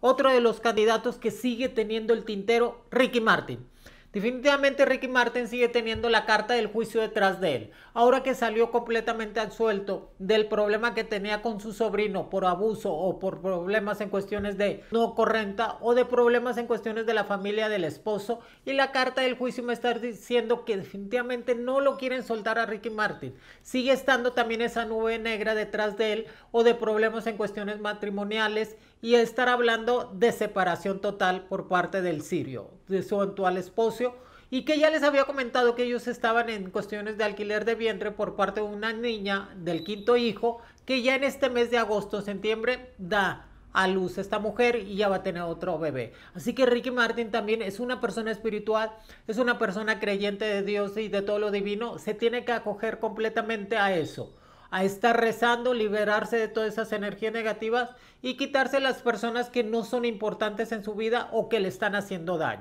Otro de los candidatos que sigue teniendo el tintero, Ricky Martin. Definitivamente Ricky Martin sigue teniendo la carta del juicio detrás de él. Ahora que salió completamente absuelto del problema que tenía con su sobrino por abuso o por problemas en cuestiones de no correnta o de problemas en cuestiones de la familia del esposo y la carta del juicio me está diciendo que definitivamente no lo quieren soltar a Ricky Martin. Sigue estando también esa nube negra detrás de él o de problemas en cuestiones matrimoniales y estar hablando de separación total por parte del sirio, de su actual esposo y que ya les había comentado que ellos estaban en cuestiones de alquiler de vientre por parte de una niña del quinto hijo que ya en este mes de agosto, o septiembre, da a luz esta mujer y ya va a tener otro bebé. Así que Ricky Martin también es una persona espiritual, es una persona creyente de Dios y de todo lo divino, se tiene que acoger completamente a eso a estar rezando, liberarse de todas esas energías negativas y quitarse las personas que no son importantes en su vida o que le están haciendo daño.